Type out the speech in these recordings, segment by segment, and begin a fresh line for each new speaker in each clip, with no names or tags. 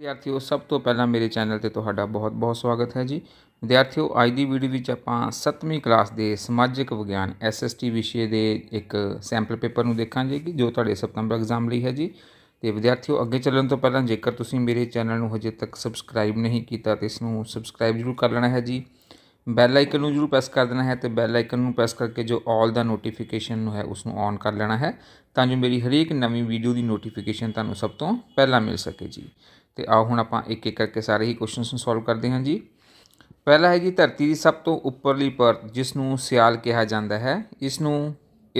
ਵਿਦਿਆਰਥੀਓ ਸਭ ਤੋਂ ਪਹਿਲਾਂ ਮੇਰੇ ਚੈਨਲ ਤੇ ਤੁਹਾਡਾ ਬਹੁਤ-ਬਹੁਤ ਸਵਾਗਤ ਹੈ ਜੀ ਵਿਦਿਆਰਥੀਓ ਅੱਜ ਦੀ ਵੀਡੀਓ ਵਿੱਚ ਆਪਾਂ 7ਵੀਂ ਕਲਾਸ ਦੇ ਸਮਾਜਿਕ ਵਿਗਿਆਨ ਐਸਐਸਟੀ ਵਿਸ਼ੇ ਦੇ ਇੱਕ ਸੈਂਪਲ ਪੇਪਰ ਨੂੰ ਦੇਖਾਂਗੇ ਕਿ ਜੋ ਤੁਹਾਡੇ ਸਤੰਬਰ ਐਗਜ਼ਾਮ ਲਈ ਹੈ ਜੀ ਤੇ ਵਿਦਿਆਰਥੀਓ ਅੱਗੇ ਚੱਲਣ ਤੋਂ ਪਹਿਲਾਂ ਜੇਕਰ ਤੁਸੀਂ ਮੇਰੇ ਚੈਨਲ ਨੂੰ ਹਜੇ ਤੱਕ ਸਬਸਕ੍ਰਾਈਬ ਨਹੀਂ ਕੀਤਾ ਤਾਂ ਇਸ ਨੂੰ ਸਬਸਕ੍ਰਾਈਬ ਜ਼ਰੂਰ ਕਰ ਲੈਣਾ ਹੈ ਜੀ ਬੈਲ ਆਈਕਨ ਨੂੰ ਜਰੂਰ ਪ੍ਰੈਸ ਕਰ ਦੇਣਾ ਹੈ ਤੇ ਬੈਲ ਆਈਕਨ ਨੂੰ ਪ੍ਰੈਸ ਕਰਕੇ ਜੋ ਆਲ ਦਾ ਨੋਟੀਫਿਕੇਸ਼ਨ ਨੂੰ ਹੈ ਉਸ ਨੂੰ ਔਨ ਕਰ ਲੈਣਾ ਹੈ ਤਾਂ ਜੋ ਮੇਰੀ ਹਰੇਕ ਨਵੀਂ ਵੀਡੀਓ ਦੀ ਨੋਟੀਫਿਕੇਸ਼ਨ ਤੁਹਾਨੂੰ ਸਭ ਤੋਂ ਪਹਿਲਾਂ ਮਿਲ ਸਕੇ ਜੀ ਤੇ ਆਓ ਹੁਣ ਆਪਾਂ ਇੱਕ ਇੱਕ ਕਰਕੇ ਸਾਰੇ ਹੀ ਕੁਐਸਚਨਸ ਨੂੰ ਸੋਲਵ ਕਰਦੇ ਹਾਂ ਜੀ ਪਹਿਲਾ ਹੈ ਜੀ ਧਰਤੀ ਦੀ ਸਭ ਤੋਂ ਉੱਪਰਲੀ ਪਰਤ ਜਿਸ ਨੂੰ ਸਿਆਲ ਕਿਹਾ ਜਾਂਦਾ ਹੈ ਇਸ ਨੂੰ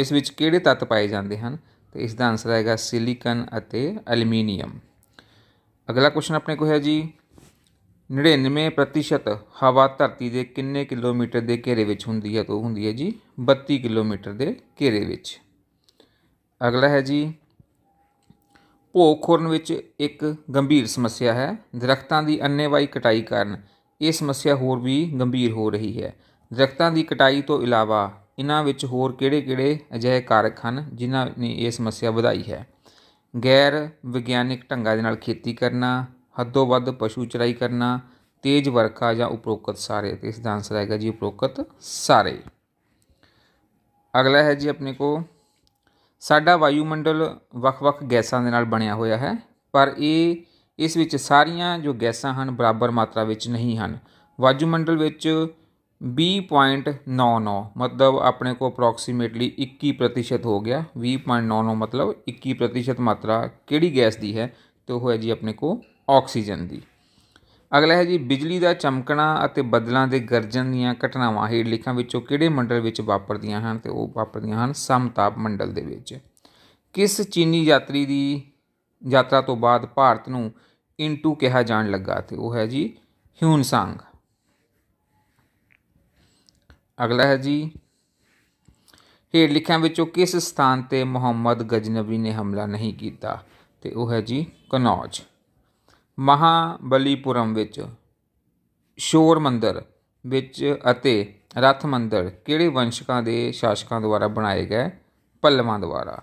ਇਸ ਵਿੱਚ ਕਿਹੜੇ ਤੱਤ ਪਾਏ ਜਾਂਦੇ ਹਨ ਤੇ ਇਸ ਦਾ ਆਨਸਰ ਆਏਗਾ ਸਿਲੀਕਨ ਅਤੇ ਐਲੂਮੀਨੀਅਮ ਅਗਲਾ ਕੁਐਸਚਨ ਆਪਣੇ ਕੋਲ ਹੈ ਜੀ 99% ਹਵਾ ਧਰਤੀ ਦੇ ਕਿੰਨੇ ਕਿਲੋਮੀਟਰ ਦੇ ਘੇਰੇ ਵਿੱਚ ਹੁੰਦੀ ਹੈ ਤੋਂ ਹੁੰਦੀ ਹੈ ਜੀ 32 ਕਿਲੋਮੀਟਰ ਦੇ ਘੇਰੇ ਵਿੱਚ ਅਗਲਾ ਹੈ ਜੀ ਭੋਗ ਖੁਰਨ ਵਿੱਚ ਇੱਕ ਗੰਭੀਰ ਸਮੱਸਿਆ ਹੈ ਦਰਖਤਾਂ ਦੀ ਅੰਨੇਵਾਈ ਕਟਾਈ ਕਾਰਨ ਇਹ ਸਮੱਸਿਆ ਹੋਰ ਵੀ ਗੰਭੀਰ ਹੋ ਰਹੀ ਹੈ ਦਰਖਤਾਂ ਦੀ ਕਟਾਈ ਤੋਂ ਇਲਾਵਾ ਇਹਨਾਂ ਵਿੱਚ ਹੋਰ ਕਿਹੜੇ-ਕਿਹੜੇ ਅਜਿਹੇ ਕਾਰਕ ਹਨ ਜਿਨ੍ਹਾਂ ਨੇ ਇਹ ਸਮੱਸਿਆ ਵਧਾਈ ਹੈ ਗੈਰ ਵਿਗਿਆਨਿਕ ਢੰਗਾਂ ਦੇ ਨਾਲ ਖੇਤੀ ਕਰਨਾ ਹੱਦੋਂ ਵੱਧ ਪਸ਼ੂ ਚਰਾਈ ਕਰਨਾ ਤੇਜ਼ ਵਰਖਾ ਜਾਂ ਉਪਰੋਕਤ ਸਾਰੇ ਤੇ ਇਸ ਦਾ ਆਨਸਰ ਆਏਗਾ ਜੀ ਉਪਰੋਕਤ ਸਾਰੇ ਅਗਲਾ ਹੈ ਜੀ ਆਪਣੇ ਕੋ ਸਾਡਾ ਵਾਯੂਮੰਡਲ ਵੱਖ-ਵੱਖ ਗੈਸਾਂ ਦੇ ਨਾਲ ਬਣਿਆ ਹੋਇਆ ਹੈ ਪਰ ਇਹ ਇਸ ਵਿੱਚ ਸਾਰੀਆਂ ਜੋ ਗੈਸਾਂ ਹਨ ਬਰਾਬਰ ਮਾਤਰਾ ਵਿੱਚ ਨਹੀਂ ਹਨ ਵਾਯੂਮੰਡਲ ਵਿੱਚ 20.99 ਮਤਲਬ ਆਪਣੇ ਕੋ ਅਪਰੋਕਸੀਮੇਟਲੀ 21% ਹੋ ਗਿਆ 20.99 ਮਤਲਬ 21% ਮਾਤਰਾ ਕਿਹੜੀ ਗੈਸ ਦੀ ਹੈ ਤੇ ਉਹ ਹੈ ਜੀ ਆਪਣੇ ਕੋ ਆਕਸੀਜਨ ਦੀ ਅਗਲਾ ਹੈ ਜੀ ਬਿਜਲੀ ਦਾ ਚਮਕਣਾ ਅਤੇ ਬੱਦਲਾਂ ਦੇ ਗਰਜਣ ਦੀਆਂ ਘਟਨਾਵਾਂ ਹੇਠ ਲਿਖਾਂ ਵਿੱਚੋਂ ਕਿਹੜੇ ਮੰਡਲ ਵਿੱਚ ਵਾਪਰਦੀਆਂ ਹਨ ਤੇ ਉਹ ਵਾਪਰਦੀਆਂ ਹਨ ਸਮਤਾਪ ਮੰਡਲ ਦੇ ਵਿੱਚ ਕਿਸ ਚੀਨੀ ਯਾਤਰੀ ਦੀ ਯਾਤਰਾ ਤੋਂ ਬਾਅਦ ਭਾਰਤ ਨੂੰ ਇੰਟੂ ਕਿਹਾ ਜਾਣ ਲੱਗਾ ਤੇ ਉਹ ਹੈ ਜੀ ਹਿਊਨ ਸੰਗ ਅਗਲਾ ਹੈ ਜੀ ਹੇਠ ਲਿਖਾਂ ਵਿੱਚੋਂ ਕਿਸ ਸਥਾਨ ਤੇ ਮੁਹੰਮਦ ਗਜਨਵੀ ਨੇ ਹਮਲਾ ਨਹੀਂ ਕੀਤਾ ਤੇ ਉਹ ਹੈ ਜੀ ਕਨੌਜ ਮਹਾਬਲੀਪੁਰਮ ਵਿੱਚ ਸ਼ੋਰ ਮੰਦਰ ਵਿੱਚ ਅਤੇ ਰਥ ਮੰਦਰ ਕਿਹੜੇ ਵੰਸ਼ਕਾਂ ਦੇ ਸ਼ਾਸਕਾਂ ਦੁਆਰਾ ਬਣਾਏ ਗਏ ਪੱਲਵਾਂ ਦੁਆਰਾ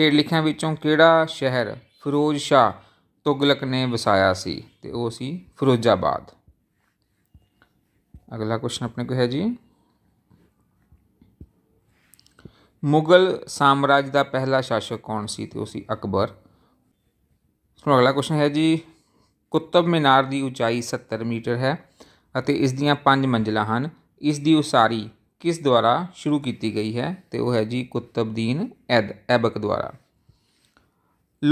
ਹੇਠ ਲਿਖਿਆਂ ਵਿੱਚੋਂ ਕਿਹੜਾ ਸ਼ਹਿਰ ਫਿਰੋਜ਼ ਸ਼ਾਹ ਤੁਗਲਕ ਨੇ ਵਸਾਇਆ ਸੀ ਤੇ ਉਹ ਸੀ ਫਿਰੋਜ਼ਾਬਾਦ ਅਗਲਾ ਕੁਐਸਚਨ ਆਪਣੇ ਕੋ ਹੈ ਜੀ ਮੁਗਲ ਸਾਮਰਾਜ ਦਾ ਪਹਿਲਾ ਸ਼ਾਸਕ ਕੌਣ ਸੀ ਤੇ ਉਹ ਸੀ ਅਕਬਰ ਸੋ ਅਗਲਾ ਕੁਐਸਚਨ ਹੈ ਜੀ ਕੁਤਬ ਮੀਨਾਰ ਦੀ ਉਚਾਈ 70 ਮੀਟਰ ਹੈ ਅਤੇ ਇਸ ਦੀਆਂ ਪੰਜ ਮੰਜ਼ਲਾਂ ਹਨ ਇਸ ਦੀ ਉਸਾਰੀ ਕਿਸ ਦੁਆਰਾ ਸ਼ੁਰੂ ਕੀਤੀ ਗਈ ਹੈ ਤੇ ਉਹ ਹੈ ਜੀ ਕੁਤਬਦੀਨ ਐਦ ਐਬਕ ਦੁਆਰਾ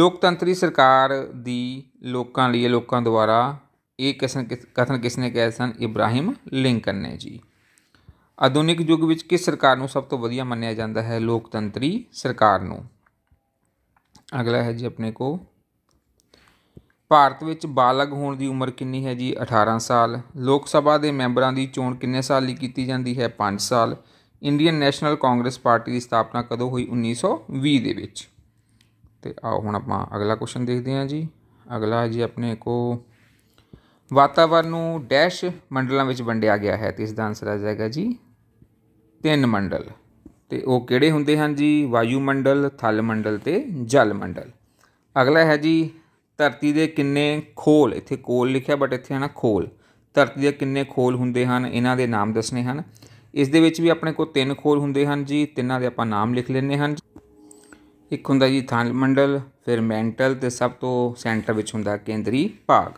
ਲੋਕਤੰਤਰੀ ਸਰਕਾਰ ਦੀ ਲੋਕਾਂ ਲਈ ਲੋਕਾਂ ਦੁਆਰਾ ਇਹ ਕਥਨ ਕਿਸ ਨੇ ਕਹੇ ਸਨ ਇਬਰਾਹਿਮ ਲਿੰਕਨ ਨੇ ਜੀ ਆਧੁਨਿਕ ਯੁੱਗ ਵਿੱਚ ਕਿਸ ਸਰਕਾਰ ਨੂੰ ਸਭ ਤੋਂ ਵਧੀਆ ਮੰਨਿਆ ਜਾਂਦਾ ਹੈ ਲੋਕਤੰਤਰੀ ਸਰਕਾਰ ਨੂੰ ਅਗਲਾ ਹੈ ਜੀ ਆਪਣੇ ਕੋ ਭਾਰਤ ਵਿੱਚ ਬਾਲਗ ਹੋਣ ਦੀ ਉਮਰ ਕਿੰਨੀ ਹੈ ਜੀ 18 ਸਾਲ ਲੋਕ ਸਭਾ ਦੇ ਮੈਂਬਰਾਂ ਦੀ ਚੋਣ ਕਿੰਨੇ ਸਾਲ ਲਈ ਕੀਤੀ ਜਾਂਦੀ ਹੈ 5 ਸਾਲ ਇੰਡੀਅਨ ਨੈਸ਼ਨਲ ਕਾਂਗਰਸ ਪਾਰਟੀ ਦੀ ਸਥਾਪਨਾ ਕਦੋਂ ਹੋਈ 1920 ਦੇ ਵਿੱਚ ਤੇ ਆਓ ਹੁਣ ਆਪਾਂ ਅਗਲਾ ਕੁਐਸਚਨ ਦੇਖਦੇ ਹਾਂ ਜੀ ਅਗਲਾ ਜੀ ਆਪਣੇ ਕੋ ਵਾਤਾਵਰਨ ਨੂੰ ਡੈਸ਼ ਮੰਡਲਾਂ ਵਿੱਚ ਵੰਡਿਆ ਗਿਆ ਹੈ ਤੇ ਇਸ ਦਾ ਆਨਸਰ ਆ ਜਾਏਗਾ ਜੀ ਤਿੰਨ ਮੰਡਲ ਤੇ ਉਹ ਕਿਹੜੇ ਹੁੰਦੇ ਹਨ ਜੀ ਵਾਯੂ ਮੰਡਲ ਥਲ ਮੰਡਲ ਤੇ ਜਲ ਮੰਡਲ ਅਗਲਾ ਹੈ ਜੀ ਧਰਤੀ ਦੇ ਕਿੰਨੇ ਖੋਲ ਇੱਥੇ ਕੋਲ ਲਿਖਿਆ ਬਟ ਇੱਥੇ ਹੈ ਨਾ ਖੋਲ ਧਰਤੀ ਦੇ ਕਿੰਨੇ ਖੋਲ ਹੁੰਦੇ ਹਨ ਇਹਨਾਂ ਦੇ ਨਾਮ ਦੱਸਣੇ ਹਨ ਇਸ ਦੇ ਵਿੱਚ ਵੀ ਆਪਣੇ ਕੋਲ ਤਿੰਨ ਖੋਲ ਹੁੰਦੇ ਹਨ ਜੀ ਤਿੰਨਾਂ ਦੇ ਆਪਾਂ ਨਾਮ ਲਿਖ ਲੈਣੇ ਹਨ ਇੱਕ ਹੁੰਦਾ ਜੀ ਥਲ ਮੰਡਲ ਫਿਰ ਮੈਂਟਲ ਤੇ ਸਭ ਤੋਂ ਸੈਂਟਰ ਵਿੱਚ ਹੁੰਦਾ ਕੇਂਦਰੀ ਭਾਗ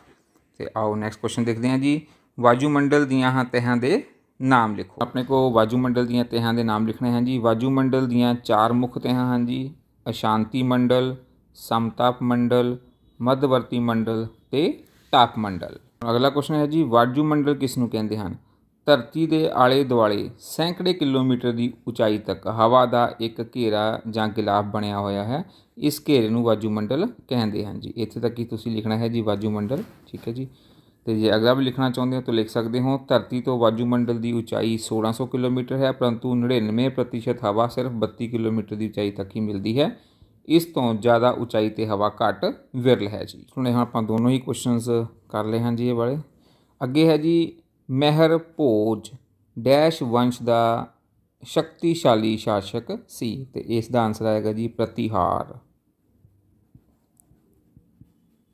ਤੇ ਆਓ ਨੈਕਸਟ ਕੁਐਸਚਨ ਦੇਖਦੇ ਹਾਂ ਜੀ ਵਾਜੂ ਮੰਡਲ ਦੀਆਂ ਹਾਂ ਤਹਾਂ ਦੇ ਨਾਮ ਲਿਖੋ ਆਪਣੇ ਕੋਲ ਵਾਜੂ ਮੰਡਲ ਦੀਆਂ ਤਹਾਂ ਦੇ ਨਾਮ ਲਿਖਣੇ ਹਨ ਜੀ ਵਾਜੂ ਮੰਡਲ ਦੀਆਂ ਚਾਰ ਮੁੱਖ ਤਹਾਂ ਹਨ ਜੀ ਅਸ਼ਾਂਤੀ ਮੰਡਲ ਸਮਤਾਪ ਮੰਡਲ ਮੱਧਵਰਤੀ ਮੰਡਲ ਤੇ ਤਾਪ ਮੰਡਲ ਅਗਲਾ ਕੁਐਸਚਨ ਹੈ ਜੀ ਵਾਜੂ ਮੰਡਲ ਕਿਸ ਨੂੰ ਕਹਿੰਦੇ ਹਨ ਧਰਤੀ ਦੇ ਆਲੇ ਦੁਆਲੇ ਸੈਂਕੜੇ ਕਿਲੋਮੀਟਰ ਦੀ ਉਚਾਈ ਤੱਕ ਹਵਾ ਦਾ ਇੱਕ ਘੇਰਾ ਜਾਂ ਗਿਲਾਫ ਬਣਿਆ ਹੋਇਆ ਹੈ ਇਸ ਘੇਰੇ ਨੂੰ ਵਾਜੂ ਮੰਡਲ ਕਹਿੰਦੇ ਹਨ ਜੀ ਇੱਥੇ ਤੱਕ ਹੀ ਤੁਸੀਂ ਲਿਖਣਾ ਹੈ ਜੀ ਵਾਜੂ ਮੰਡਲ ਠੀਕ ਹੈ ਜੀ ਤੇ ਜੇ ਅਗਲਾ ਵੀ ਲਿਖਣਾ ਚਾਹੁੰਦੇ ਹੋ ਤਾਂ ਲਿਖ ਸਕਦੇ ਹੋ ਧਰਤੀ ਤੋਂ ਵਾਜੂ ਮੰਡਲ ਦੀ ਉਚਾਈ 1600 ਕਿਲੋਮੀਟਰ ਹੈ ਪਰੰਤੂ 99% ਹਵਾ ਸਿਰਫ 32 ਕਿਲੋਮੀਟਰ ਦੀ ਉਚਾਈ ਤੱਕ ਹੀ ਮਿਲਦੀ ਹੈ ਇਸ ਤੋਂ ਜ਼ਿਆਦਾ ਉਚਾਈ ਤੇ ਹਵਾ ਘੱਟ ਵਿਰਲ ਹੈ ਜੀ ਹੁਣ ਇਹ ਆਪਾਂ ਦੋਨੋਂ ਹੀ ਕੁਐਸਚਨਸ ਕਰ ਲਏ ਹਾਂ ਜੀ ਇਹ ਵਾਲੇ ਅੱਗੇ ਹੈ ਜੀ ਮਹਿਰ ਭੋਜ ਡੈਸ਼ ਵੰਸ਼ ਦਾ ਸ਼ਕਤੀਸ਼ਾਲੀ ਸ਼ਾਸਕ ਸੀ ਤੇ ਇਸ ਦਾ ਆਨਸਰ ਆਏਗਾ ਜੀ ਪ੍ਰਤੀਹਾਰ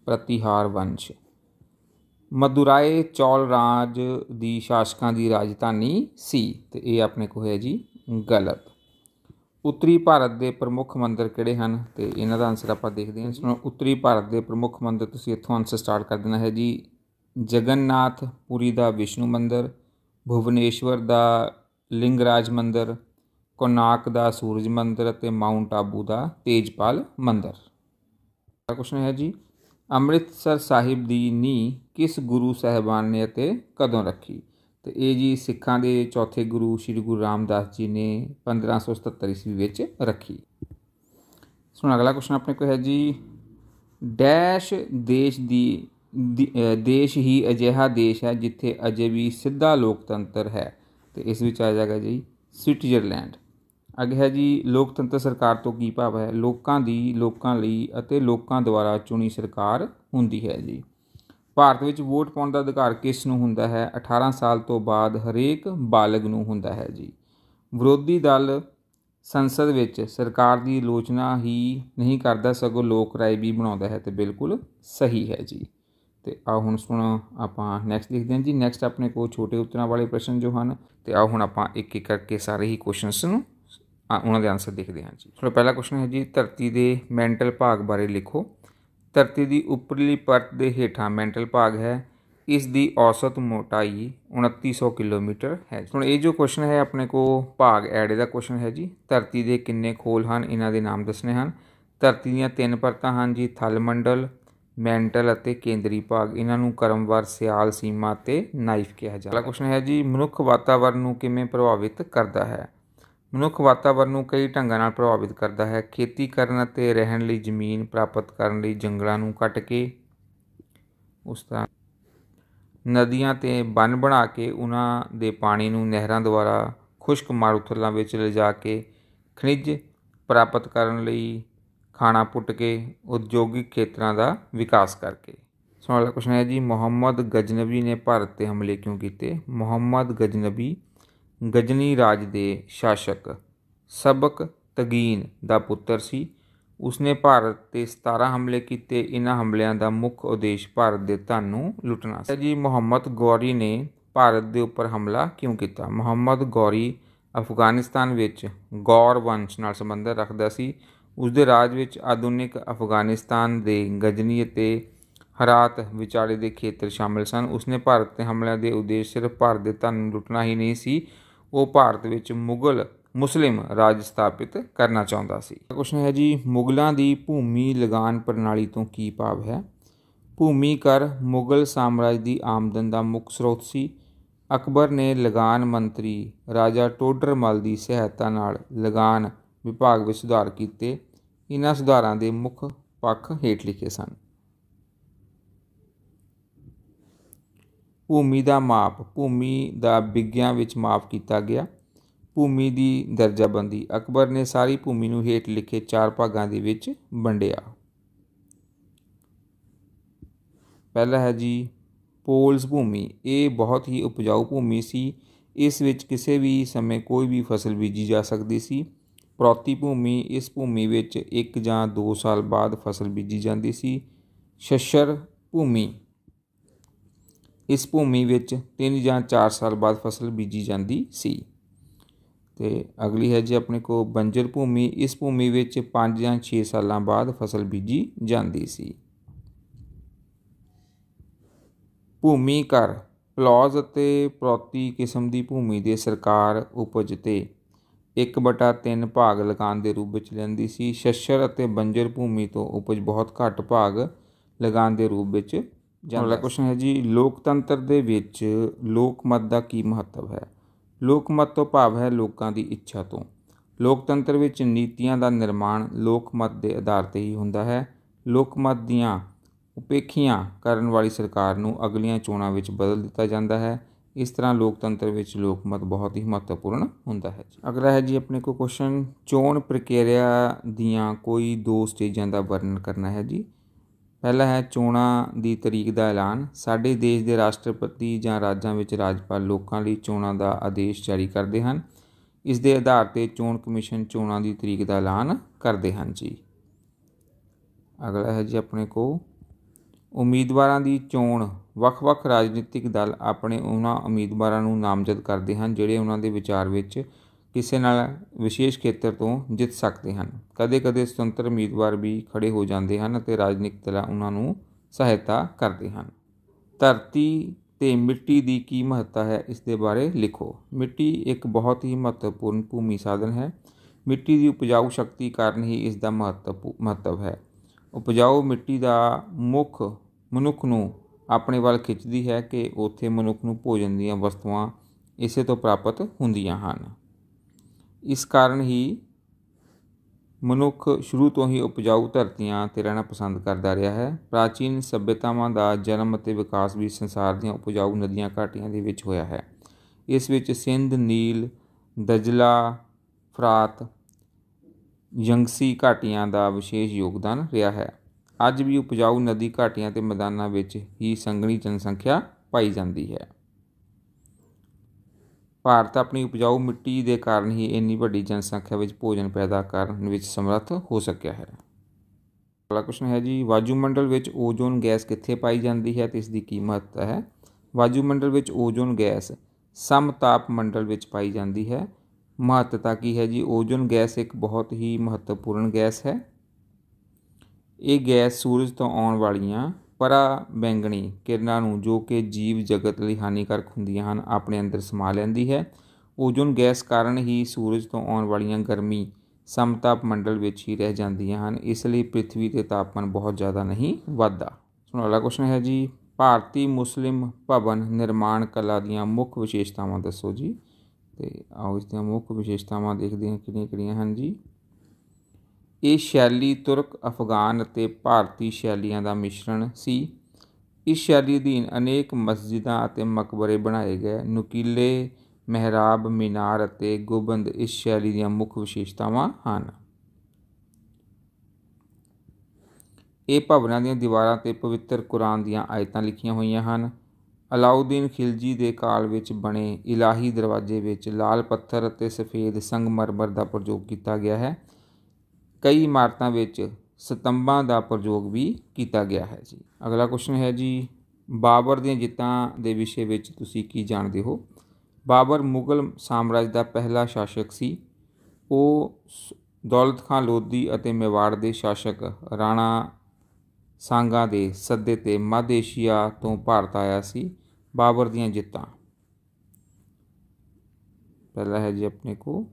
ਪ੍ਰਤੀਹਾਰ ਵੰਸ਼ ਮਦੁਰਾਏ ਚੌਲ ਰਾਜ ਦੀ ਸ਼ਾਸਕਾਂ ਦੀ ਰਾਜਧਾਨੀ ਸੀ ਤੇ ਇਹ ਆਪਣੇ ਕੋ ਹੈ ਜੀ ਗਲਤ ਉੱਤਰੀ ਭਾਰਤ ਦੇ ਪ੍ਰਮੁੱਖ ਮੰਦਰ ਕਿਹੜੇ ਹਨ ਤੇ ਇਹਨਾਂ ਦਾ ਆਨਸਰ ਆਪਾਂ ਦੇਖਦੇ ਹਾਂ ਸੋ ਉੱਤਰੀ ਭਾਰਤ ਦੇ ਪ੍ਰਮੁੱਖ ਮੰਦਰ ਤੁਸੀਂ ਇੱਥੋਂ ਆਨਸਰ ਸਟਾਰਟ ਕਰ ਦੇਣਾ ਹੈ ਜੀ ਜਗਨਨਾਥ ਪੁਰੀ ਦਾ ਵਿਸ਼ਨੂੰ ਮੰਦਰ ਭੁਵਨੇਸ਼ਵਰ ਦਾ ਲਿੰਗਰਾਜ ਮੰਦਰ ਕੋਨਾਕ ਦਾ ਸੂਰਜ ਮੰਦਰ ਅਤੇ ਮਾਉਂਟ ਆਬੂ ਦਾ ਤੇਜਪਾਲ ਮੰਦਰ ਦਾ ਕੁਸ਼ਨ ਹੈ ਜੀ ਅੰਮ੍ਰਿਤਸਰ ਸਾਹਿਬ ਦੀ ਨੀ ਕਿਸ ਗੁਰੂ ਸਹਿਬਾਨ ਨੇ ਅਤੇ ਕਦੋਂ ਰੱਖੀ ਤੇ ਇਹ ਜੀ ਸਿੱਖਾਂ ਦੇ ਚੌਥੇ ਗੁਰੂ ਸ੍ਰੀ ਗੁਰੂ ਰਾਮਦਾਸ ਜੀ ਨੇ 1577 ਈਸਵੀ ਵਿੱਚ ਰੱਖੀ ਸੁਣ ਅਗਲਾ ਕੁਸ਼ਨ ਆਪਣੇ ਕੋਲ ਹੈ ਜੀ ਡੈਸ਼ ਦੇਸ਼ ਦੀ ਦੇਸ਼ ਹੀ ਅਜਿਹਾ ਦੇਸ਼ ਹੈ ਜਿੱਥੇ ਅਜੇ ਵੀ ਸਿੱਧਾ ਲੋਕਤੰਤਰ ਹੈ ਤੇ ਇਸ ਵਿੱਚ ਆ ਜਾਏਗਾ ਜੀ ਸਵਿਟਜ਼ਰਲੈਂਡ ਅਗ ਹੈ ਜੀ ਲੋਕਤੰਤਰ ਸਰਕਾਰ ਤੋਂ ਕੀ ਭਾਵ ਹੈ ਲੋਕਾਂ ਦੀ ਲੋਕਾਂ ਲਈ ਅਤੇ ਲੋਕਾਂ ਦੁਆਰਾ ਚੁਣੀ ਸਰਕਾਰ ਹੁੰਦੀ ਹੈ ਜੀ ਭਾਰਤ ਵਿੱਚ ਵੋਟ ਪਾਉਣ ਦਾ ਅਧਿਕਾਰ ਕਿਸ ਨੂੰ ਹੁੰਦਾ ਹੈ 18 ਸਾਲ ਤੋਂ ਬਾਅਦ ਹਰੇਕ ਬਾਲਗ ਨੂੰ ਹੁੰਦਾ ਹੈ ਜੀ ਵਿਰੋਧੀ ਦਲ ਸੰਸਦ ਵਿੱਚ ਸਰਕਾਰ ਦੀ ਆਲੋਚਨਾ ਹੀ ਨਹੀਂ ਕਰਦਾ ਸਗੋਂ ਲੋਕ ਰਾਏ ਵੀ ਬਣਾਉਂਦਾ ਹੈ ਤੇ ਬਿਲਕੁਲ ਸਹੀ ਹੈ ਜੀ ਤੇ ਆ ਹੁਣ ਸੁਣ ਆਪਾਂ ਨੈਕਸਟ ਲਿਖਦੇ ਹਾਂ ਜੀ ਨੈਕਸਟ ਆਪਣੇ ਕੋਲ ਛੋਟੇ ਉਤਰਾਂ ਵਾਲੇ ਪ੍ਰਸ਼ਨ ਜੋ ਹਨ ਤੇ ਆ ਹੁਣ ਆਪਾਂ ਇੱਕ ਇੱਕ ਕਰਕੇ ਸਾਰੇ ਹੀ ਕੁਐਸਚਨਸ ਨੂੰ ਉਹਨਾਂ ਦੇ ਆਨਸਰ ਦੇਖਦੇ ਹਾਂ ਜੀ ਸੋ ਪਹਿਲਾ ਕੁਐਸਚਨ ਹੈ ਜੀ ਧਰਤੀ ਦੇ ਮੈਂਟਲ ਭਾਗ ਬਾਰੇ ਲਿਖੋ ਧਰਤੀ ਦੀ ਉੱਪਰਲੀ ਪਰਤ ਦੇ ਹੇਠਾਂ ਮੈਂਟਲ ਭਾਗ ਹੈ ਇਸ ਦੀ ਔਸਤ ਮੋਟਾਈ 2900 ਕਿਲੋਮੀਟਰ ਹੈ ਹੁਣ ਇਹ ਜੋ ਕੁਐਸਚਨ ਹੈ ਆਪਣੇ ਕੋ ਭਾਗ ਐੜੇ ਦਾ ਕੁਐਸਚਨ ਹੈ ਜੀ ਧਰਤੀ ਦੇ ਕਿੰਨੇ ਖੋਲ ਹਨ ਇਹਨਾਂ ਦੇ ਨਾਮ ਦੱਸਣੇ ਹਨ ਧਰਤੀ ਦੀਆਂ ਤਿੰਨ ਪਰਤਾਂ ਹਨ ਜੀ ਥਲ ਮੰਡਲ ਮੈਂਟਲ ਅਤੇ ਕੇਂਦਰੀ ਭਾਗ ਇਹਨਾਂ ਨੂੰ ਕਰਮਵਾਰ ਸਿਆਲ ਸੀਮਾ ਤੇ ਨਾਈਫ ਕਿਹਾ ਜਾਂਦਾ ਹੈ ਅਗਲਾ ਕੁਐਸਚਨ ਹੈ ਜੀ ਮਨੁੱਖ ਵਾਤਾਵਰਣ ਨੂੰ ਕਿਵੇਂ ਪ੍ਰਭਾਵਿਤ ਕਰਦਾ ਹੈ ਮਨੁੱਖ ਵਾਤਾਵਰਣ ਨੂੰ ਕਈ ਢੰਗਾਂ ਨਾਲ ਪ੍ਰਭਾਵਿਤ ਕਰਦਾ ਹੈ ਖੇਤੀ ਕਰਨ ਅਤੇ ਰਹਿਣ ਲਈ ਜ਼ਮੀਨ ਪ੍ਰਾਪਤ ਕਰਨ ਲਈ ਜੰਗਲਾਂ ਨੂੰ ਕੱਟ ਕੇ ਉਸ ਦਾ ਨਦੀਆਂ ਤੇ ਬੰਨ ਬਣਾ ਕੇ ਉਹਨਾਂ ਦੇ ਪਾਣੀ ਨੂੰ ਨਹਿਰਾਂ ਦੁਆਰਾ ਖੁਸ਼ਕ ਮਾਰੂਥਲਾਂ ਵਿੱਚ ਲਿਜਾ ਕੇ ਖਣਿਜ ਪ੍ਰਾਪਤ ਕਰਨ ਲਈ ਖਾਣਾ ਪੁੱਟ ਕੇ ਉਦਯੋਗਿਕ ਖੇਤਰਾਂ ਦਾ ਵਿਕਾਸ ਕਰਕੇ ਸਵਾਲ ਕੁਸ਼ਨ ਹੈ ਜੀ ਮੁਹੰਮਦ ਗਜਨਬੀ ਨੇ ਭਾਰਤ ਤੇ ਹਮਲੇ ਕਿਉਂ ਕੀਤੇ ਮੁਹੰਮਦ ਗਜਨਬੀ ਗਜ਼ਨੀ ਰਾਜ ਦੇ ਸ਼ਾਸਕ ਸਬਕ ਤਗੀਨ ਦਾ ਪੁੱਤਰ ਸੀ ਉਸਨੇ ਭਾਰਤ ਤੇ 17 ਹਮਲੇ ਕੀਤੇ ਇਨ੍ਹਾਂ ਹਮਲਿਆਂ ਦਾ ਮੁੱਖ ਉਦੇਸ਼ ਭਾਰਤ ਦੇ ਧਨ ਨੂੰ ਲੁੱਟਣਾ ਸੀ ਜੀ ਮੁਹੰਮਦ ਗੌਰੀ ਨੇ ਭਾਰਤ ਦੇ ਉੱਪਰ ਹਮਲਾ ਕਿਉਂ ਕੀਤਾ ਮੁਹੰਮਦ ਗੌਰੀ ਅਫਗਾਨਿਸਤਾਨ ਵਿੱਚ ਗੌਰ ਵੰਸ਼ ਨਾਲ ਸੰਬੰਧ ਰੱਖਦਾ ਸੀ ਉਸ ਦੇ ਰਾਜ ਵਿੱਚ ਆਧੁਨਿਕ ਅਫਗਾਨਿਸਤਾਨ ਦੇ ਗਜਨੀ ਅਤੇ ਹਰਾਤ ਵਿਚਾਲੇ ਦੇ ਖੇਤਰ ਸ਼ਾਮਲ ਸਨ ਉਸਨੇ ਭਾਰਤ ਤੇ ਹਮਲਿਆਂ ਦੇ ਉਦੇਸ਼ ਸਿਰਫ ਭਾਰਤ ਦੇ ਧਨ ਨੂੰ ਲੁੱਟਣਾ ਹੀ ਨਹੀਂ ਸੀ ਉਹ ਭਾਰਤ ਵਿੱਚ ਮੁਗਲ ਮੁਸਲਿਮ ਰਾਜ ਸਥਾਪਿਤ ਕਰਨਾ ਚਾਹੁੰਦਾ ਸੀ ਕੁਸ਼ਨ ਹੈ ਜੀ ਮੁਗਲਾਂ ਦੀ ਭੂਮੀ ਲਗਾਨ ਪ੍ਰਣਾਲੀ ਤੋਂ ਕੀ ਭਾਵ ਹੈ ਭੂਮੀ ਕਰ ਮੁਗਲ ਸਾਮਰਾਜ ਦੀ ਆਮਦਨ ਦਾ ਮੁੱਖ ਸਰੋਤ ਸੀ ਅਕਬਰ ਨੇ ਲਗਾਨ ਮੰਤਰੀ ਰਾਜਾ ਟੋਡਰਮਲ ਦੀ ਸਹਾਇਤਾ ਨਾਲ ਲਗਾਨ ਵਿਭਾਗ ਵਿੱਚ ਸੁਧਾਰ ਕੀਤੇ ਇਹਨਾਂ ਸੁਧਾਰਾਂ ਦੇ ਮੁੱਖ ਪੱਖ ਹੇਠ ਲਿਖੇ ਸਨ ਭੂਮੀ ਦਾ ਮਾਪ ਭੂਮੀ ਦਾ ਵਿਗਿਆ ਵਿੱਚ ਮਾਪ ਕੀਤਾ ਗਿਆ ਭੂਮੀ ਦੀ ਦਰਜਾਬੰਦੀ ਅਕਬਰ ਨੇ ਸਾਰੀ ਭੂਮੀ ਨੂੰ ਹੇਠ ਲਿਖੇ ਚਾਰ ਭਾਗਾਂ ਦੇ ਵਿੱਚ ਵੰਡਿਆ ਪਹਿਲਾ ਹੈ ਜੀ ਪੋਲਸ ਭੂਮੀ ਇਹ ਬਹੁਤ ਹੀ ਉਪਜਾਊ ਭੂਮੀ ਸੀ ਇਸ ਵਿੱਚ ਕਿਸੇ ਵੀ ਸਮੇਂ ਕੋਈ ਵੀ ਫਸਲ ਬੀਜੀ ਜਾ ਸਕਦੀ ਸੀ ਪ੍ਰੋਤੀ ਭੂਮੀ ਇਸ ਭੂਮੀ ਵਿੱਚ 1 ਜਾਂ 2 ਸਾਲ ਬਾਅਦ ਫਸਲ ਬੀਜੀ ਜਾਂਦੀ ਸੀ ਸ਼ਸ਼ਰ ਭੂਮੀ ਇਸ ਭੂਮੀ ਵਿੱਚ 3 ਜਾਂ 4 ਸਾਲ ਬਾਅਦ ਫਸਲ ਬੀਜੀ ਜਾਂਦੀ ਸੀ ਤੇ ਅਗਲੀ ਹੈ ਜੀ ਆਪਣੇ ਕੋ ਬੰਜਰ ਭੂਮੀ ਇਸ ਭੂਮੀ ਵਿੱਚ 5 ਜਾਂ 6 ਸਾਲਾਂ ਬਾਅਦ ਫਸਲ ਬੀਜੀ ਜਾਂਦੀ ਸੀ ਭੂਮੀ ਕਰ ਪਲੌਜ਼ ਅਤੇ ਪ੍ਰੋਤੀ ਕਿਸਮ ਦੀ ਭੂਮੀ ਦੇ ਸਰਕਾਰ ਉਪਜ ਤੇ 1/3 ਭਾਗ ਲਗਾਨ ਦੇ ਰੂਪ ਵਿੱਚ ਲੈਂਦੀ ਸੀ ਸ਼ਸ਼ਰ ਅਤੇ ਬੰਜਰ ਭੂਮੀ ਤੋਂ ਉਪਜ ਬਹੁਤ ਘੱਟ ਭਾਗ ਲਗਾਨ ਦੇ ਰੂਪ ਵਿੱਚ ਜਾਂਦਾ ਅਗਲਾ ਕੁਐਸਚਨ ਹੈ ਜੀ ਲੋਕਤੰਤਰ ਦੇ ਵਿੱਚ ਲੋਕਮਤ ਦਾ ਕੀ ਮਹੱਤਵ ਹੈ ਲੋਕਮਤ ਤੋਂ ਭਾਵ ਹੈ ਲੋਕਾਂ ਦੀ ਇੱਛਾ ਤੋਂ ਲੋਕਤੰਤਰ ਵਿੱਚ ਨੀਤੀਆਂ ਦਾ ਨਿਰਮਾਣ ਲੋਕਮਤ ਦੇ ਆਧਾਰ ਤੇ ਹੀ ਹੁੰਦਾ ਹੈ ਲੋਕਮਤ ਦੀਆਂ ਉਪੇਖੀਆਂ ਕਰਨ ਵਾਲੀ ਸਰਕਾਰ ਨੂੰ ਅਗਲੀਆਂ ਚੋਣਾਂ ਵਿੱਚ ਬਦਲ ਦਿੱਤਾ ਜਾਂਦਾ ਹੈ ਇਸ ਤਰ੍ਹਾਂ ਲੋਕਤੰਤਰ ਵਿੱਚ ਲੋਕਮਤ ਬਹੁਤ ਹੀ ਮਹੱਤਵਪੂਰਨ ਹੁੰਦਾ ਹੈ ਅਗਲਾ ਹੈ ਜੀ ਆਪਣੇ ਕੋ ਕੁਐਸਚਨ ਚੋਣ ਪ੍ਰਕਿਰਿਆ ਦੀਆਂ ਕੋਈ ਦੋ ਸਟੇਜਾਂ ਦਾ ਵਰਣਨ ਕਰਨਾ ਹੈ ਜੀ ਪਹਿਲਾ ਹੈ ਚੋਣਾਂ ਦੀ ਤਰੀਕ ਦਾ ਐਲਾਨ ਸਾਡੇ ਦੇਸ਼ ਦੇ ਰਾਸ਼ਟਰਪਤੀ ਜਾਂ ਰਾਜਾਂ ਵਿੱਚ ਰਾਜਪਾਲ ਲੋਕਾਂ ਲਈ ਚੋਣਾਂ ਦਾ ਆਦੇਸ਼ ਜਾਰੀ ਕਰਦੇ ਹਨ ਇਸ ਦੇ ਆਧਾਰ ਤੇ ਚੋਣ ਕਮਿਸ਼ਨ ਚੋਣਾਂ ਦੀ ਤਰੀਕ ਦਾ ਐਲਾਨ ਕਰਦੇ ਹਨ ਜੀ ਅਗਲਾ ਹੈ ਜੀ ਆਪਣੇ ਕੋ ਉਮੀਦਵਾਰਾਂ ਦੀ ਚੋਣ ਵੱਖ-ਵੱਖ ਰਾਜਨੀਤਿਕ ਦਲ ਆਪਣੇ ਉਹਨਾਂ ਉਮੀਦਵਾਰਾਂ ਨੂੰ ਨਾਮਜ਼ਦ ਕਰਦੇ ਹਨ ਜਿਹੜੇ ਉਹਨਾਂ ਦੇ ਵਿਚਾਰ ਵਿੱਚ ਕਿਸੇ ਨਾਲ ਵਿਸ਼ੇਸ਼ ਖੇਤਰ ਤੋਂ ਜਿੱਤ ਸਕਦੇ ਹਨ ਕਦੇ-ਕਦੇ ਸੁਤੰਤਰ ਉਮੀਦਵਾਰ ਵੀ ਖੜੇ ਹੋ ਜਾਂਦੇ ਹਨ ਅਤੇ ਰਾਜਨੀਤਿਕ ਦਲਾਂ ਉਹਨਾਂ ਨੂੰ ਸਹਾਇਤਾ ਕਰਦੇ ਹਨ ਧਰਤੀ ਤੇ ਮਿੱਟੀ ਦੀ ਕੀ ਮਹੱਤਤਾ ਹੈ ਇਸ ਦੇ ਬਾਰੇ ਲਿਖੋ ਮਿੱਟੀ ਇੱਕ ਬਹੁਤ ਹੀ ਮਹੱਤਵਪੂਰਨ ਭੂਮੀ ਸਾਧਨ ਹੈ ਮਿੱਟੀ ਦੀ ਉਪਜਾਊ ਸ਼ਕਤੀ ਕਾਰਨ ਹੀ ਇਸ ਦਾ ਮਹੱਤਵ ਹੈ ਉਪਜਾਊ ਮਿੱਟੀ ਦਾ ਮੁੱਖ ਮਨੁੱਖ ਨੂੰ ਆਪਣੇ ਵੱਲ ਖਿੱਚਦੀ ਹੈ ਕਿ ਉੱਥੇ ਮਨੁੱਖ ਨੂੰ ਭੋਜਨ ਦੀਆਂ ਵਸਤੂਆਂ ਇਸੇ ਤੋਂ ਪ੍ਰਾਪਤ ਹੁੰਦੀਆਂ ਹਨ ਇਸ ਕਾਰਨ ਹੀ ਮਨੁੱਖ ਸ਼ੁਰੂ ਤੋਂ ਹੀ ਉਪਜਾਊ ਧਰਤੀਆਂ 'ਤੇ ਰਹਿਣਾ ਪਸੰਦ ਕਰਦਾ ਰਿਹਾ ਹੈ ਪ੍ਰਾਚੀਨ ਸਭਿਅਤਾਵਾਂ ਦਾ ਜਨਮ ਅਤੇ ਵਿਕਾਸ ਵੀ ਸੰਸਾਰ ਦੀਆਂ ਉਪਜਾਊ ਨਦੀਆਂ ਘਾਟੀਆਂ ਦੇ ਵਿੱਚ ਹੋਇਆ ਹੈ ਇਸ ਵਿੱਚ ਸਿੰਧ ਨੀਲ ਦਜਲਾ ਫਰਾਤ ਜੰਗਸੀ ਘਾਟੀਆਂ ਦਾ ਵਿਸ਼ੇਸ਼ ਯੋਗਦਾਨ ਰਿਹਾ ਹੈ ਅੱਜ ਵੀ ਉਪਜਾਊ ਨਦੀ ਘਾਟੀਆਂ ਤੇ ਮੈਦਾਨਾਂ ਵਿੱਚ ਹੀ ਸੰਗਣੀ ਜਨਸੰਖਿਆ ਪਾਈ ਜਾਂਦੀ ਹੈ ਭਾਰਤ ਆਪਣੀ ਉਪਜਾਊ ਮਿੱਟੀ ਦੇ ਕਾਰਨ ਹੀ ਇੰਨੀ ਵੱਡੀ ਜਨਸੰਖਿਆ ਵਿੱਚ ਭੋਜਨ ਪੈਦਾ ਕਰਨ ਵਿੱਚ ਸਮਰੱਥ ਹੋ ਸਕਿਆ ਹੈ ਅਗਲਾ ਕੁਸ਼ਨ ਹੈ ਜੀ ਵਾਯੂਮੰਡਲ ਵਿੱਚ ਓਜ਼ੋਨ ਗੈਸ ਕਿੱਥੇ ਪਾਈ ਜਾਂਦੀ ਹੈ ਤੇ ਇਸ ਦੀ ਕੀ ਮਹੱਤਤਾ ਹੈ ਵਾਯੂਮੰਡਲ ਵਿੱਚ ਓਜ਼ੋਨ ਗੈਸ ਸਮਤਾਪ ਮੰਡਲ ਵਿੱਚ ਪਾਈ ਜਾਂਦੀ ਹੈ ਮਹੱਤਤਾ ਕੀ ਹੈ ਜੀ ਓਜ਼ੋਨ ਗੈਸ ਇੱਕ ਬਹੁਤ ਹੀ ਮਹੱਤਵਪੂਰਨ ਗੈਸ ਹੈ ਇਹ ਗੈਸ ਸੂਰਜ ਤੋਂ ਆਉਣ ਵਾਲੀਆਂ ਪਰਾ ਬੈਂਗਣੀ ਕਿਰਨਾਂ ਨੂੰ ਜੋ ਕਿ ਜੀਵ ਜਗਤ ਲਈ ਹਾਨੀਕਾਰਕ ਹੁੰਦੀਆਂ ਹਨ ਆਪਣੇ ਅੰਦਰ ਸਮਾ ਲੈਂਦੀ ਹੈ ਓਜ਼ੋਨ ਗੈਸ ਕਾਰਨ ਹੀ ਸੂਰਜ ਤੋਂ ਆਉਣ ਵਾਲੀਆਂ ਗਰਮੀ ਸਮਤਾਪ ਮੰਡਲ ਵਿੱਚ ਹੀ ਰਹਿ ਜਾਂਦੀਆਂ ਹਨ ਇਸ ਲਈ ਪ੍ਰithvi ਤੇ ਤਾਪਮਾਨ ਬਹੁਤ ਜ਼ਿਆਦਾ ਨਹੀਂ ਵੱਧਦਾ ਸੁਣੋ ਅਗਲਾ ਕੁਐਸਚਨ ਹੈ ਜੀ ਭਾਰਤੀ ਮੁਸਲਿਮ ਭਵਨ ਨਿਰਮਾਣ ਕਲਾ ਦੀਆਂ ਮੁੱਖ ਵਿਸ਼ੇਸ਼ਤਾਵਾਂ ਦੱਸੋ ਜੀ ਤੇ ਆਓ ਇਸ ਦੀਆਂ ਮੁੱਖ ਵਿਸ਼ੇਸ਼ਤਾਵਾਂ ਦੇਖਦੇ ਹਾਂ ਕਿਹੜੀਆਂ ਕਿਹੜੀਆਂ ਹਨ ਜੀ ਇਹ ਸ਼ੈਲੀ ਤੁਰਕ ਅਫਗਾਨ ਅਤੇ ਭਾਰਤੀ ਸ਼ੈਲੀਆਂ ਦਾ ਮਿਸ਼ਰਣ ਸੀ ਇਸ ਸ਼ੈਲੀ ਅਧੀਨ ਅਨੇਕ ਮਸਜਿਦਾਂ ਅਤੇ ਮਕਬਰੇ ਬਣਾਏ ਗਏ ਨੁਕੀਲੇ ਮਹਿਰਾਬ ਮਿਨਾਰ ਅਤੇ ਗੋਬੰਦ ਇਸ ਸ਼ੈਲੀ ਦੀਆਂ ਮੁੱਖ ਵਿਸ਼ੇਸ਼ਤਾਵਾਂ ਹਨ ਇਹ ਭਵਨਾਂ ਦੀਆਂ ਦੀਵਾਰਾਂ ਤੇ ਪਵਿੱਤਰ ਕੁਰਾਨ ਦੀਆਂ ਆਇਤਾਂ ਲਿਖੀਆਂ ਹੋਈਆਂ ਹਨ ਅਲਾਉਦੀਨ ਖਿਲਜੀ ਦੇ ਕਾਲ ਵਿੱਚ ਬਣੇ ਇਲਾਹੀ ਦਰਵਾਜ਼ੇ ਵਿੱਚ ਲਾਲ ਪੱਥਰ ਅਤੇ ਸਫੇਦ ਸੰਗਮਰਮਰ ਦਾ ਪ੍ਰਯੋਗ ਕੀਤਾ ਗਿਆ ਹੈ ਕਈ ਇਮਾਰਤਾਂ ਵਿੱਚ ਸਤੰਭਾਂ ਦਾ ਪ੍ਰਯੋਗ ਵੀ ਕੀਤਾ ਗਿਆ ਹੈ ਜੀ ਅਗਲਾ ਕੁਐਸਚਨ ਹੈ ਜੀ ਬਾਬਰ ਦੀਆਂ ਜਿੱਤਾਂ ਦੇ ਵਿਸ਼ੇ ਵਿੱਚ ਤੁਸੀਂ ਕੀ ਜਾਣਦੇ ਹੋ ਬਾਬਰ ਮੁਗਲ ਸਾਮਰਾਜ ਦਾ ਪਹਿਲਾ ਸ਼ਾਸਕ ਸੀ ਉਹ ਦੌਲਤ ਖਾਨ ਲੋਧੀ ਅਤੇ ਮੇਵਾੜ ਦੇ ਸ਼ਾਸਕ ਰਾਣਾ ਸਾਂਗਾ ਦੇ ਸੱਦੇ ਤੇ ਮੱਧ ਏਸ਼ੀਆ ਤੋਂ ਭਾਰਤ ਆਇਆ ਸੀ ਬਾਬਰ ਦੀਆਂ ਜਿੱਤਾਂ ਪਹਿਲਾ ਹੈ ਜੀ ਆਪਣੇ ਕੋ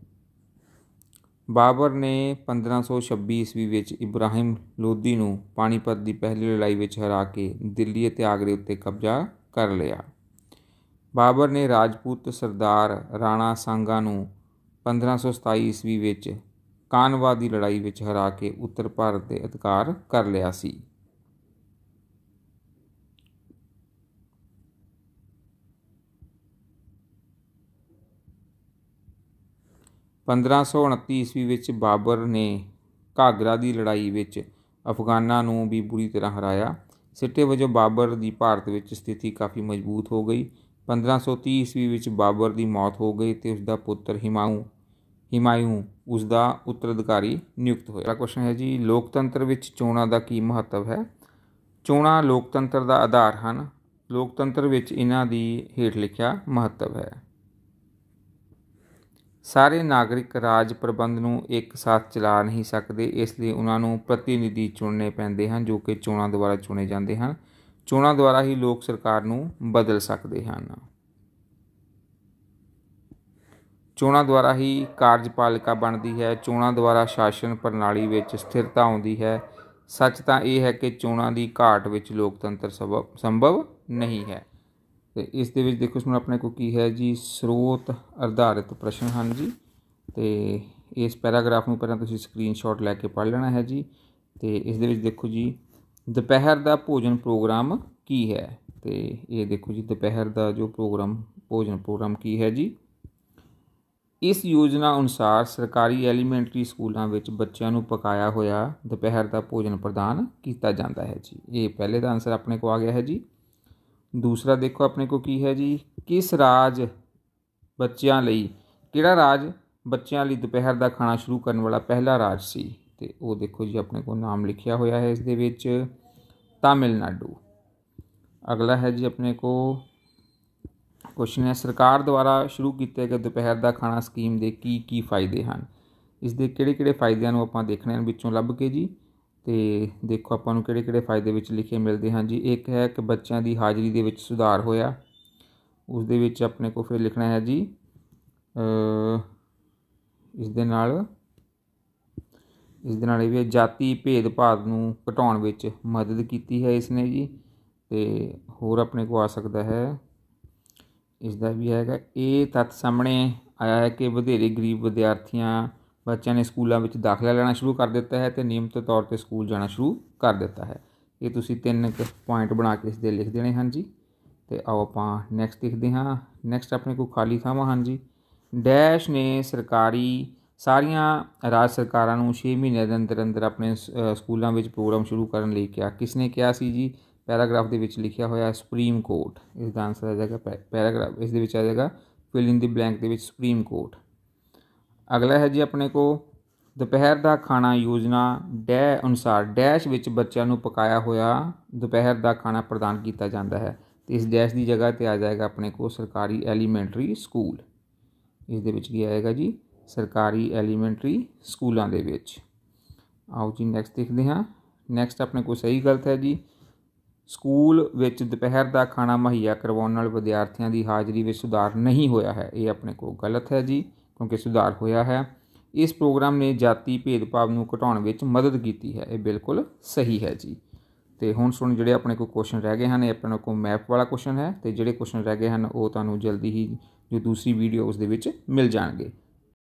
ਬਾਬਰ ਨੇ 1526 ਈਸਵੀ ਵਿੱਚ ਇਬਰਾਹਿਮ ਲੋਧੀ ਨੂੰ ਪਾਣੀਪਤ ਦੀ ਪਹਿਲੀ ਲੜਾਈ ਵਿੱਚ ਹਰਾ ਕੇ ਦਿੱਲੀ ਅਤੇ ਆਗਰੇ ਉੱਤੇ ਕਬਜ਼ਾ ਕਰ ਲਿਆ ਬਾਬਰ ਨੇ ਰਾਜਪੂਤ ਸਰਦਾਰ ਰਾਣਾ ਸਾਂਗਾ ਨੂੰ 1527 ਈਸਵੀ ਵਿੱਚ ਕਾਨਵਾ ਦੀ ਲੜਾਈ ਵਿੱਚ ਹਰਾ ਕੇ ਉੱਤਰ ਭਾਰਤ ਦੇ ਅਧਿਕਾਰ ਕਰ ਲਿਆ ਸੀ 1529 ਈਸਵੀ ਵਿੱਚ ਬਾਬਰ ਨੇ ਘਾਗਰਾ ਦੀ ਲੜਾਈ ਵਿੱਚ ਅਫਗਾਨਾਂ ਨੂੰ ਵੀ ਬੁਰੀ ਤਰ੍ਹਾਂ ਹਰਾਇਆ ਸਿੱਟੇ ਵਜੋਂ ਬਾਬਰ ਦੀ ਭਾਰਤ ਵਿੱਚ ਸਥਿਤੀ ਕਾਫੀ ਮਜ਼ਬੂਤ ਹੋ ਗਈ 1530 ਈਸਵੀ ਵਿੱਚ ਬਾਬਰ ਦੀ ਮੌਤ ਹੋ ਗਈ ਤੇ ਉਸ ਦਾ ਪੁੱਤਰ ਹਿਮਾਉਂ ਹਿਮਾਯੂ ਉਸ ਦਾ ਉੱਤਰਾਧਿਕਾਰੀ ਨਿਯੁਕਤ ਹੋਇਆ ਕੁਐਸਚਨ ਹੈ ਜੀ ਲੋਕਤੰਤਰ ਵਿੱਚ ਚੋਣਾਂ ਦਾ ਕੀ ਮਹੱਤਵ ਹੈ ਚੋਣਾਂ ਲੋਕਤੰਤਰ ਦਾ ਆਧਾਰ ਹਨ ਲੋਕਤੰਤਰ ਵਿੱਚ ਇਹਨਾਂ ਦੀ ਹੇਠ ਲਿਖਿਆ ਮਹੱਤਵ ਹੈ ਸਾਰੇ ਨਾਗਰਿਕ ਰਾਜ ਪ੍ਰਬੰਧ ਨੂੰ ਇੱਕ ਸਾਥ ਚਲਾ ਨਹੀਂ ਸਕਦੇ ਇਸ ਲਈ ਉਹਨਾਂ ਨੂੰ ਪ੍ਰਤੀਨਿਧੀ ਚੁਣਨੇ ਪੈਂਦੇ ਹਨ ਜੋ ਕਿ ਚੋਣਾਂ ਦੁਆਰਾ ਚੁਣੇ ਜਾਂਦੇ ਹਨ ਚੋਣਾਂ ਦੁਆਰਾ ਹੀ ਲੋਕ ਸਰਕਾਰ ਨੂੰ ਬਦਲ ਸਕਦੇ ਹਨ ਚੋਣਾਂ ਦੁਆਰਾ ਹੀ ਕਾਰਜਪਾਲਿਕਾ ਬਣਦੀ ਹੈ ਚੋਣਾਂ ਦੁਆਰਾ ਸ਼ਾਸਨ ਪ੍ਰਣਾਲੀ ਵਿੱਚ ਸਥਿਰਤਾ ਆਉਂਦੀ ਹੈ ਸੱਚ ਤਾਂ ਇਹ ਹੈ ਕਿ ਚੋਣਾਂ ਦੀ ਘਾਟ ਵਿੱਚ ਲੋਕਤੰਤਰ ਸੰਭਵ ਨਹੀਂ ਹੈ ਤੇ ਇਸ ਦੇ ਵਿੱਚ ਦੇਖੋ ਸਾਨੂੰ ਆਪਣੇ ਕੋ ਕੀ ਹੈ ਜੀ ਸਰੋਤ ਆਧਾਰਿਤ ਪ੍ਰਸ਼ਨ ਹਨ ਜੀ ਤੇ ਇਸ ਪੈਰਾਗ੍ਰਾਫ ਨੂੰ ਪਹਿਲਾਂ ਤੁਸੀਂ ਸਕਰੀਨਸ਼ਾਟ ਲੈ ਕੇ ਪੜ ਲੈਣਾ ਹੈ ਜੀ ਤੇ ਇਸ ਦੇ ਵਿੱਚ ਦੇਖੋ ਜੀ ਦੁਪਹਿਰ ਦਾ ਭੋਜਨ ਪ੍ਰੋਗਰਾਮ ਕੀ ਹੈ ਤੇ ਇਹ ਦੇਖੋ ਜੀ ਦੁਪਹਿਰ ਦਾ ਜੋ ਪ੍ਰੋਗਰਾਮ ਭੋਜਨ ਪ੍ਰੋਗਰਾਮ ਕੀ ਹੈ ਜੀ ਇਸ ਯੋਜਨਾ ਅਨੁਸਾਰ ਸਰਕਾਰੀ ਐਲੀਮੈਂਟਰੀ ਸਕੂਲਾਂ ਵਿੱਚ ਬੱਚਿਆਂ ਨੂੰ ਪਕਾਇਆ ਹੋਇਆ ਦੁਪਹਿਰ ਦਾ ਭੋਜਨ ਪ੍ਰਦਾਨ ਕੀਤਾ ਜਾਂਦਾ ਹੈ ਜੀ ਇਹ ਪਹਿਲੇ ਦਾ ਆਨਸਰ ਆਪਣੇ ਕੋ ਆ ਗਿਆ ਹੈ ਜੀ ਦੂਸਰਾ ਦੇਖੋ ਆਪਣੇ ਕੋ ਕੀ ਹੈ ਜੀ ਕਿਸ ਰਾਜ ਬੱਚਿਆਂ ਲਈ ਕਿਹੜਾ ਰਾਜ ਬੱਚਿਆਂ ਲਈ ਦੁਪਹਿਰ ਦਾ ਖਾਣਾ ਸ਼ੁਰੂ ਕਰਨ ਵਾਲਾ ਪਹਿਲਾ ਰਾਜ ਸੀ ਤੇ ਉਹ ਦੇਖੋ ਜੀ ਆਪਣੇ ਕੋ ਨਾਮ ਲਿਖਿਆ ਹੋਇਆ ਹੈ ਇਸ ਦੇ ਵਿੱਚ ਤਾਮਿਲਨਾਡੂ ਅਗਲਾ ਹੈ ਜੀ ਆਪਣੇ ਕੋ ਕੁਐਸਚਨ ਹੈ ਸਰਕਾਰ ਦੁਆਰਾ ਸ਼ੁਰੂ ਕੀਤੇ ਗਏ ਦੁਪਹਿਰ ਦਾ ਖਾਣਾ ਸਕੀਮ ਦੇ ਕੀ ਕੀ ਫਾਇਦੇ ਹਨ ਇਸ ਦੇ ਕਿਹੜੇ ਕਿਹੜੇ ਫਾਇਦਿਆਂ ਨੂੰ ਆਪਾਂ ਦੇਖਣੇ ਹਨ ਵਿੱਚੋਂ ਲੱਭ ਕੇ ਜੀ ਤੇ ਦੇਖੋ ਆਪਾਂ ਨੂੰ ਕਿਹੜੇ ਕਿਹੜੇ ਫਾਇਦੇ ਵਿੱਚ ਲਿਖੇ ਮਿਲਦੇ ਹਨ ਜੀ ਇੱਕ ਹੈ ਕਿ ਬੱਚਿਆਂ ਦੀ ਹਾਜ਼ਰੀ ਦੇ ਵਿੱਚ ਸੁਧਾਰ ਹੋਇਆ ਉਸ ਦੇ ਵਿੱਚ ਆਪਣੇ ਕੋ ਫਿਰ ਲਿਖਣਾ ਹੈ ਜੀ ਇਸ ਦੇ ਨਾਲ ਇਸ ਦੇ ਨਾਲ ਇਹ ਵੀ ਜਾਤੀ ਭੇਦਭਾਵ ਨੂੰ ਘਟਾਉਣ ਵਿੱਚ ਮਦਦ ਕੀਤੀ ਹੈ ਇਸ ਨੇ ਜੀ ਤੇ ਹੋਰ ਆਪਣੇ ਕੋ ਆ ਸਕਦਾ ਹੈ ਇਸ ਦਾ ਵੀ ਹੈਗਾ ਇਹ ਤੱਤ ਸਾਹਮਣੇ ਆਇਆ ਹੈ ਕਿ ਵਧੇਰੇ ਗਰੀਬ ਵਿਦਿਆਰਥੀਆਂ ਬੱਚਿਆਂ ਨੇ ਸਕੂਲਾਂ ਵਿੱਚ ਦਾਖਲਾ ਲੈਣਾ ਸ਼ੁਰੂ ਕਰ ਦਿੱਤਾ ਹੈ ਤੇ ਨਿਯਮਿਤ ਤੌਰ ਤੇ ਸਕੂਲ ਜਾਣਾ ਸ਼ੁਰੂ ਕਰ ਦਿੱਤਾ ਹੈ ਇਹ ਤੁਸੀਂ ਤਿੰਨ ਪੁਆਇੰਟ ਬਣਾ ਕੇ ਇਸ ਦੇ ਲਿਖ ਦੇਣੇ ਹਨ ਜੀ ਤੇ ਆਓ ਆਪਾਂ ਨੈਕਸਟ ਲਿਖਦੇ ਹਾਂ ਨੈਕਸਟ ਆਪਣੇ ਕੋਲ ਖਾਲੀ ਥਾਵਾਂ ਹਨ ਜੀ ਡੈਸ਼ ਨੇ ਸਰਕਾਰੀ ਸਾਰੀਆਂ ਰਾਜ ਸਰਕਾਰਾਂ ਨੂੰ 6 ਮਹੀਨੇ ਦੇ ਅੰਦਰ ਅੰਦਰ ਆਪਣੇ ਸਕੂਲਾਂ ਵਿੱਚ ਪ੍ਰੋਗਰਾਮ ਸ਼ੁਰੂ ਕਰਨ ਲਈ ਕਿਹਾ ਕਿਸ ਨੇ ਕਿਹਾ ਸੀ ਜੀ ਪੈਰਾਗ੍ਰਾਫ ਦੇ ਵਿੱਚ ਲਿਖਿਆ ਹੋਇਆ ਸੁਪਰੀਮ ਕੋਰਟ ਇਸ ਦਾ ਆਨਸਰ ਆ ਜਾਏਗਾ ਪੈਰਾਗ੍ਰਾਫ ਇਸ ਦੇ ਵਿੱਚ ਆ ਜਾਏਗਾ ਫਿਲ ਇਨ ਦੀ ਬਲੈਂਕ ਦੇ ਵਿੱਚ ਸੁਪਰੀਮ ਕੋਰਟ ਅਗਲਾ ਹੈ ਜੀ ਆਪਣੇ ਕੋ ਦੁਪਹਿਰ ਦਾ ਖਾਣਾ ਯੋਜਨਾ ਡੈ ਅਨੁਸਾਰ ਡੈਸ਼ ਵਿੱਚ ਬੱਚਿਆਂ ਨੂੰ ਪਕਾਇਆ ਹੋਇਆ ਦੁਪਹਿਰ ਦਾ ਖਾਣਾ ਪ੍ਰਦਾਨ ਕੀਤਾ ਜਾਂਦਾ ਹੈ ਤੇ ਇਸ ਡੈਸ਼ ਦੀ ਜਗ੍ਹਾ ਤੇ ਆ ਜਾਏਗਾ ਆਪਣੇ ਕੋ ਸਰਕਾਰੀ ਐਲੀਮੈਂਟਰੀ ਸਕੂਲ ਇਸ ਦੇ ਵਿੱਚ ਕੀ ਆਏਗਾ ਜੀ ਸਰਕਾਰੀ ਐਲੀਮੈਂਟਰੀ ਸਕੂਲਾਂ ਦੇ ਵਿੱਚ ਆਓ ਜੀ ਨੈਕਸਟ ਦੇਖਦੇ ਹਾਂ ਨੈਕਸਟ ਆਪਣੇ ਕੋ ਸਹੀ ਗਲਤ ਹੈ ਜੀ ਸਕੂਲ ਵਿੱਚ ਦੁਪਹਿਰ ਦਾ ਖਾਣਾ ਮਹੱਈਆ ਕਰਵਾਉਣ ਨਾਲ ਵਿਦਿਆਰਥੀਆਂ ਦੀ ਹਾਜ਼ਰੀ ਵਿੱਚ ਸੁਧਾਰ ਨਹੀਂ ਹੋਇਆ ਹੈ ਇਹ ਆਪਣੇ ਕੋ ਗਲਤ ਹੈ ਜੀ ਕਿਉਂਕਿ ਸੁਧਾਰ ਹੋਇਆ ਹੈ ਇਸ ਪ੍ਰੋਗਰਾਮ ਨੇ ਜਾਤੀ ਭੇਦਭਾਵ ਨੂੰ ਘਟਾਉਣ ਵਿੱਚ ਮਦਦ ਕੀਤੀ ਹੈ ਇਹ ਬਿਲਕੁਲ ਸਹੀ ਹੈ ਜੀ ਤੇ ਹੁਣ ਸੁਣ ਜਿਹੜੇ ਆਪਣੇ ਕੋਲ ਕੁਐਸਚਨ ਰਹਿ ਗਏ ਹਨ ਇਹ ਆਪਣੇ ਕੋਲ ਮੈਪ ਵਾਲਾ ਕੁਐਸਚਨ ਹੈ ਤੇ ਜਿਹੜੇ ਕੁਐਸਚਨ ਰਹਿ ਗਏ ਹਨ ਉਹ ਤੁਹਾਨੂੰ ਜਲਦੀ ਹੀ ਜੋ ਦੂਸਰੀ ਵੀਡੀਓ ਉਸ ਦੇ ਵਿੱਚ ਮਿਲ ਜਾਣਗੇ